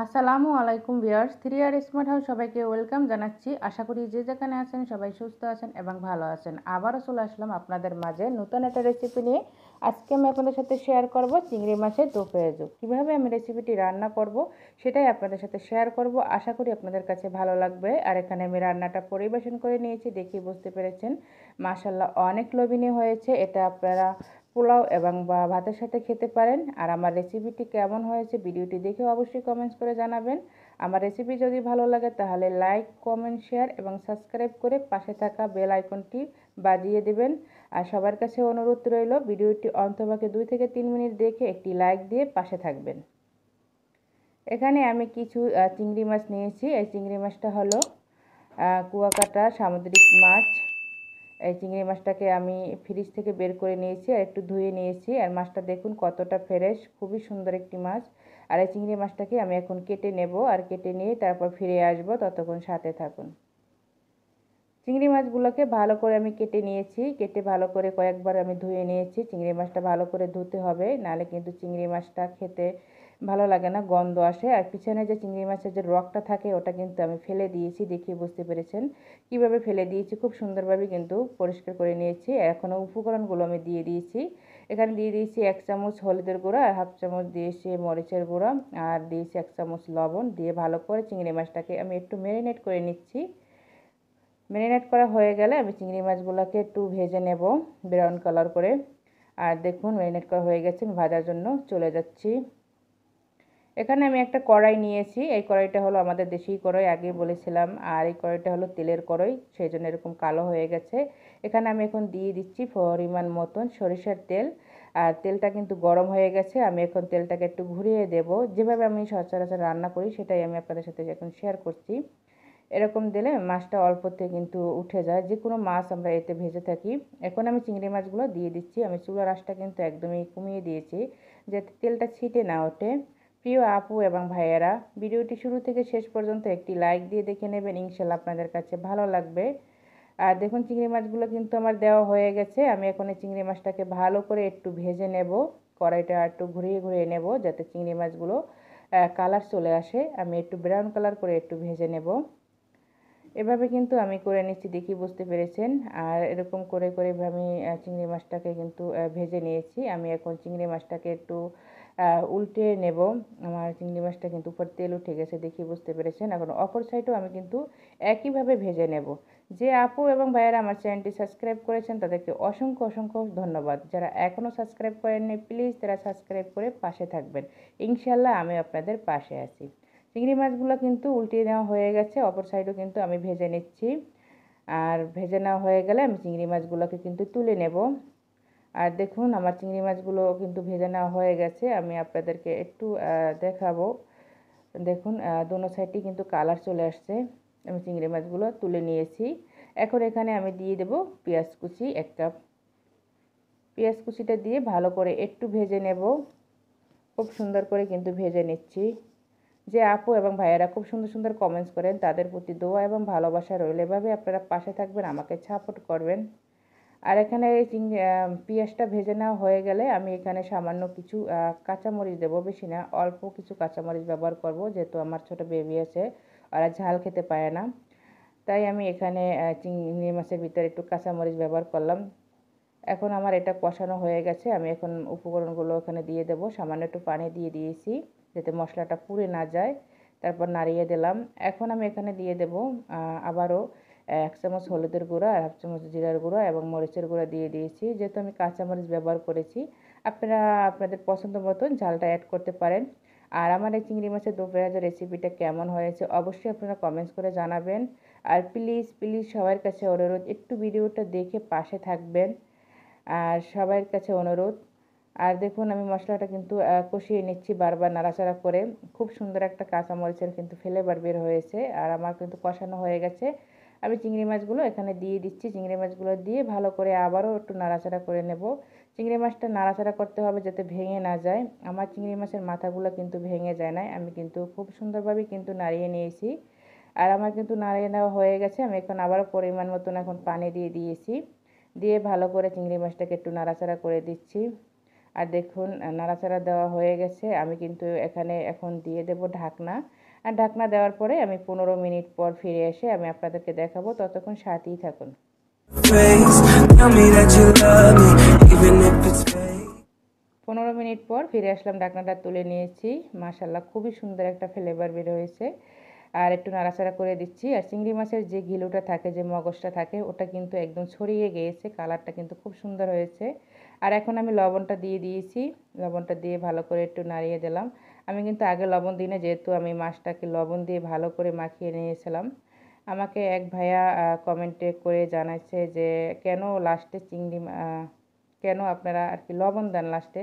আসসালামু আলাইকুম viewers three আর স্মার্ট হাউস সবাইকে ওয়েলকাম জানাচ্ছি আশা করি যে যেখানে আছেন সবাই সুস্থ আছেন এবং ভালো আছেন আবারও চলে আসলাম আপনাদের মাঝে নতুন একটা রেসিপি নিয়ে আজকে আমি আপনাদের সাথে শেয়ার করব চিংড়ি মাছের দো পেঁয়াজু কীভাবে আমি রেসিপিটি রান্না করব সেটাই আপনাদের সাথে শেয়ার করব আশা করি আপনাদের কাছে ভালো লাগবে আর এখানে আমি রান্নাটা পরিবেশন করে নিয়েছি দেখি বুঝতে পেরেছেন মাসাল্লাহ অনেক লোভিনীয় হয়েছে এটা আপনারা পোলাও এবং বা ভাতের সাথে খেতে পারেন আর আমার রেসিপিটি কেমন হয়েছে ভিডিওটি দেখে অবশ্যই কমেন্টস করে জানাবেন আমার রেসিপি যদি ভালো লাগে তাহলে লাইক কমেন্ট শেয়ার এবং সাবস্ক্রাইব করে পাশে থাকা বেল আইকনটি বাজিয়ে দেবেন আর সবার কাছে অনুরোধ রইল ভিডিওটি অন্তভাগে দুই থেকে তিন মিনিট দেখে একটি লাইক দিয়ে পাশে থাকবেন এখানে আমি কিছু চিংড়ি মাছ নিয়েছি এই চিংড়ি মাছটা হলো কুয়াকাটা সামুদ্রিক মাছ এই চিংড়ি মাছটাকে আমি ফ্রিজ থেকে বের করে নিয়েছি আর একটু ধুয়ে নিয়েছি আর মাছটা দেখুন কতটা ফ্রেশ খুবই সুন্দর একটি মাছ আর এই চিংড়ি মাছটাকে আমি এখন কেটে নেব আর কেটে নিয়ে তারপর ফিরে আসব ততক্ষণ সাথে থাকুন চিংড়ি মাছগুলোকে ভালো করে আমি কেটে নিয়েছি কেটে ভালো করে কয়েকবার আমি ধুয়ে নিয়েছি চিংড়ি মাছটা ভালো করে ধুতে হবে নালে কিন্তু চিংড়ি মাছটা খেতে ভালো লাগে না গন্ধ আসে আর পিছনে যে চিংড়ি মাছের যে রকটা থাকে ওটা কিন্তু আমি ফেলে দিয়েছি দেখিয়ে বুঝতে পেরেছেন কিভাবে ফেলে দিয়েছি খুব সুন্দরভাবে কিন্তু পরিষ্কার করে নিয়েছি এখনও উপকরণগুলো আমি দিয়ে দিয়েছি এখানে দিয়ে দিয়েছি এক চামচ হলুদের গুঁড়া আর হাফ চামচ দিয়েছি মরিচের গুঁড়া আর দিয়েছি এক চামচ লবণ দিয়ে ভালো করে চিংড়ি মাছটাকে আমি একটু ম্যারিনেট করে নিচ্ছি ম্যারিনেট করা হয়ে গেলে আমি চিংড়ি মাছগুলোকে একটু ভেজে নেব ব্রাউন কালার করে আর দেখুন ম্যারিনেট করা হয়ে গেছে ভাজার জন্য চলে যাচ্ছি এখানে আমি একটা কড়াই নিয়েছি এই কড়াইটা হলো আমাদের দেশি কড়াই আগে বলেছিলাম আর এই কড়াইটা হলো তেলের কড়াই সেই জন্য এরকম কালো হয়ে গেছে এখানে আমি এখন দিয়ে দিচ্ছি পরিমাণ মতন সরিষার তেল আর তেলটা কিন্তু গরম হয়ে গেছে আমি এখন তেলটাকে একটু ঘুরিয়ে দেব যেভাবে আমি সচরাচর রান্না করি সেটাই আমি আপনাদের সাথে এখন শেয়ার করছি এরকম দিলে মাছটা অল্পতে কিন্তু উঠে যায় যে কোনো মাছ আমরা এতে ভেজে থাকি এখন আমি চিংড়ি মাছগুলো দিয়ে দিচ্ছি আমি চুলার রাসটা কিন্তু একদমই কমিয়ে দিয়েছি যাতে তেলটা ছিটে না ওঠে প্রিয় আপু এবং ভাইয়েরা ভিডিওটি শুরু থেকে শেষ পর্যন্ত একটি লাইক দিয়ে দেখে নেবেন ইনশাল্লাহ আপনাদের কাছে ভালো লাগবে আর দেখুন চিংড়ি মাছগুলো কিন্তু আমার দেওয়া হয়ে গেছে আমি এখন এই চিংড়ি মাছটাকে ভালো করে একটু ভেজে নেব কড়াইটা একটু ঘুরিয়ে ঘুরিয়ে নেব যাতে চিংড়ি মাছগুলো কালার চলে আসে আমি একটু ব্রাউন কালার করে একটু ভেজে নেব এভাবে কিন্তু আমি করে নিচ্ছি দেখি বুঝতে পেরেছেন আর এরকম করে করে আমি চিংড়ি মাছটাকে কিন্তু ভেজে নিয়েছি আমি এখন চিংড়ি মাছটাকে একটু উল্টে নেব আমার চিংড়ি মাছটা কিন্তু উপর তেল উঠে গেছে দেখি বুঝতে পেরেছেন এখন অপর সাইডও আমি কিন্তু একইভাবে ভেজে নেব যে আপু এবং ভাইয়েরা আমার চ্যানেলটি সাবস্ক্রাইব করেছেন তাদেরকে অসংখ্য অসংখ্য ধন্যবাদ যারা এখনও সাবস্ক্রাইব করেননি প্লিজ তারা সাবস্ক্রাইব করে পাশে থাকবেন ইনশাল্লাহ আমি আপনাদের পাশে আছি চিংড়ি মাছগুলো কিন্তু উল্টিয়ে নেওয়া হয়ে গেছে অপর সাইডও কিন্তু আমি ভেজে নিচ্ছি আর ভেজে নেওয়া হয়ে গেলে আমি চিংড়ি মাছগুলোকে কিন্তু তুলে নেব আর দেখুন আমার চিংড়ি মাছগুলো কিন্তু ভেজে নেওয়া হয়ে গেছে আমি আপনাদেরকে একটু দেখাবো দেখুন দোনো সাইডটি কিন্তু কালার চলে আসছে আমি চিংড়ি মাছগুলো তুলে নিয়েছি এখন এখানে আমি দিয়ে দেব পেঁয়াজ কুচি এক কাপ পেঁয়াজ কুচিটা দিয়ে ভালো করে একটু ভেজে নেব খুব সুন্দর করে কিন্তু ভেজে নিচ্ছি যে আপু এবং ভাইয়েরা খুব সুন্দর সুন্দর কমেন্টস করেন তাদের প্রতি দোয়া এবং ভালোবাসা রইল এভাবে আপনারা পাশে থাকবেন আমাকে সাপোর্ট করবেন আর এখানে এই চিংড়ি পেঁয়াজটা ভেজে নেওয়া হয়ে গেলে আমি এখানে সামান্য কিছু কাঁচামরিচ দেবো বেশি না অল্প কিছু কাঁচামরিচ ব্যবহার করব যেহেতু আমার ছোট বেবি আছে ওরা ঝাল খেতে পারে না তাই আমি এখানে চিংড়ি মাছের ভিতরে একটু কাঁচামরিচ ব্যবহার করলাম এখন আমার এটা কষানো হয়ে গেছে আমি এখন উপকরণগুলো এখানে দিয়ে দেব সামান্য একটু পানি দিয়ে দিয়েছি যাতে মশলাটা পুড়ে না যায় তারপর নাড়িয়ে দিলাম এখন আমি এখানে দিয়ে দেব আবারও এক চামচ হলুদের গুঁড়ো আর হাফ চামচ জিরার গুঁড়ো এবং মরিচের গুঁড়া দিয়ে দিয়েছি যেহেতু আমি কাঁচা মরিচ ব্যবহার করেছি আপনারা আপনাদের পছন্দ মতন ঝালটা অ্যাড করতে পারেন আর আমার এই চিংড়ি মাছের দু পেঁয়াজের রেসিপিটা কেমন হয়েছে অবশ্যই আপনারা কমেন্টস করে জানাবেন আর প্লিজ প্লিজ সবার কাছে অনুরোধ একটু ভিডিওটা দেখে পাশে থাকবেন আর সবার কাছে অনুরোধ আর দেখুন আমি মশলাটা কিন্তু কষিয়ে নিচ্ছি বারবার নাড়াচাড়া করে খুব সুন্দর একটা কাঁচামরিচের কিন্তু ফ্লেভার বের হয়েছে আর আমার কিন্তু কষানো হয়ে গেছে আমি চিংড়ি মাছগুলো এখানে দিয়ে দিচ্ছি চিংড়ি মাছগুলো দিয়ে ভালো করে আবারও একটু নাড়াচাড়া করে নেব চিংড়ি মাছটা নাড়াচাড়া করতে হবে যাতে ভেঙে না যায় আমার চিংড়ি মাছের মাথাগুলো কিন্তু ভেঙে যায় না আমি কিন্তু খুব সুন্দরভাবে কিন্তু নাড়িয়ে নিয়েছি আর আমার কিন্তু নাড়িয়ে নেওয়া হয়ে গেছে আমি এখন আবারও পরিমাণ মতন এখন পানি দিয়ে দিয়েছি দিয়ে ভালো করে চিংড়ি মাছটাকে একটু নাড়াচাড়া করে দিচ্ছি আর দেখুন নাড়াচাড়া দেওয়া হয়ে গেছে আমি কিন্তু এখানে এখন দিয়ে দেব ঢাকনা আর ঢাকনা দেওয়ার পরে আমি পনেরো মিনিট পর ফিরে এসে আমি আপনাদেরকে দেখাবো ততক্ষণ সাথেই থাকুন পনেরো মিনিট পর ফিরে আসলাম ডাকনাটা তুলে নিয়েছি মাশাল্লাহ খুবই সুন্দর একটা ফ্লেভার বের হয়েছে আর একটু নাড়াচাড়া করে দিচ্ছি আর চিংড়ি মাছের যে গিলুটা থাকে যে মগজটা থাকে ওটা কিন্তু একদম ছড়িয়ে গিয়েছে কালারটা কিন্তু খুব সুন্দর হয়েছে আর এখন আমি লবণটা দিয়ে দিয়েছি লবণটা দিয়ে ভালো করে একটু নাড়িয়ে দিলাম আমি কিন্তু আগে লবণ দিই না যেহেতু আমি মাছটাকে লবণ দিয়ে ভালো করে মাখিয়ে নিয়েছিলাম আমাকে এক ভাইয়া কমেন্টে করে জানাচ্ছে যে কেন লাস্টে চিংড়ি কেন আপনারা আর কি লবণ দেন লাস্টে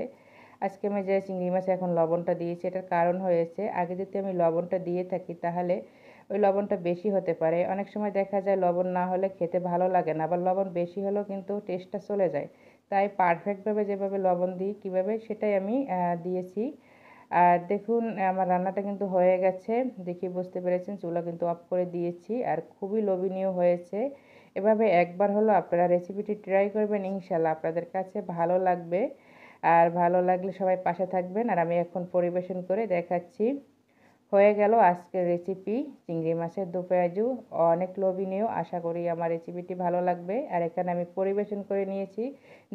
আজকে আমি যে চিংড়ি মাছে এখন লবণটা দিয়েছি এটার কারণ হয়েছে আগে যদি আমি লবণটা দিয়ে থাকি তাহলে ওই লবণটা বেশি হতে পারে অনেক সময় দেখা যায় লবণ না হলে খেতে ভালো লাগে না আবার লবণ বেশি হলেও কিন্তু টেস্টটা চলে যায় তাই পারফেক্টভাবে যেভাবে লবণ দিই কীভাবে সেটাই আমি দিয়েছি আর দেখুন আমার রান্নাটা কিন্তু হয়ে গেছে দেখি বুঝতে পেরেছেন চুলা কিন্তু অফ করে দিয়েছি আর খুবই লোভনীয় হয়েছে এভাবে একবার হলো আপনারা রেসিপিটি ট্রাই করবেন ইনশাল্লাহ আপনাদের কাছে ভালো লাগবে আর ভালো লাগলে সবাই পাশে থাকবেন আর আমি এখন পরিবেশন করে দেখাচ্ছি হয়ে গেল আজকের রেসিপি চিংড়ি মাছের দু অনেক লোভনীয় আশা করি আমার রেসিপিটি ভালো লাগবে আর এখানে আমি পরিবেশন করে নিয়েছি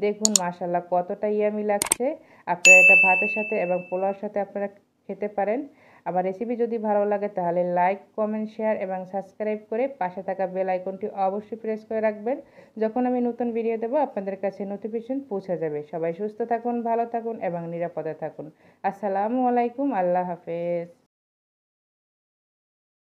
দেখুন মাশাল্লাহ কতটা ইয়ামি লাগছে আপনারা এটা ভাতের সাথে এবং পোলাওর সাথে আপনারা খেতে পারেন আমার রেসিপি যদি ভালো লাগে তাহলে লাইক কমেন্ট শেয়ার এবং সাবস্ক্রাইব করে পাশে থাকা বেল আইকনটি অবশ্যই প্রেস করে রাখবেন যখন আমি নতুন ভিডিও দেবো আপনাদের কাছে নোটিফিকেশন পৌঁছে যাবে সবাই সুস্থ থাকুন ভালো থাকুন এবং নিরাপদে থাকুন আসসালামু আলাইকুম আল্লাহ হাফেজ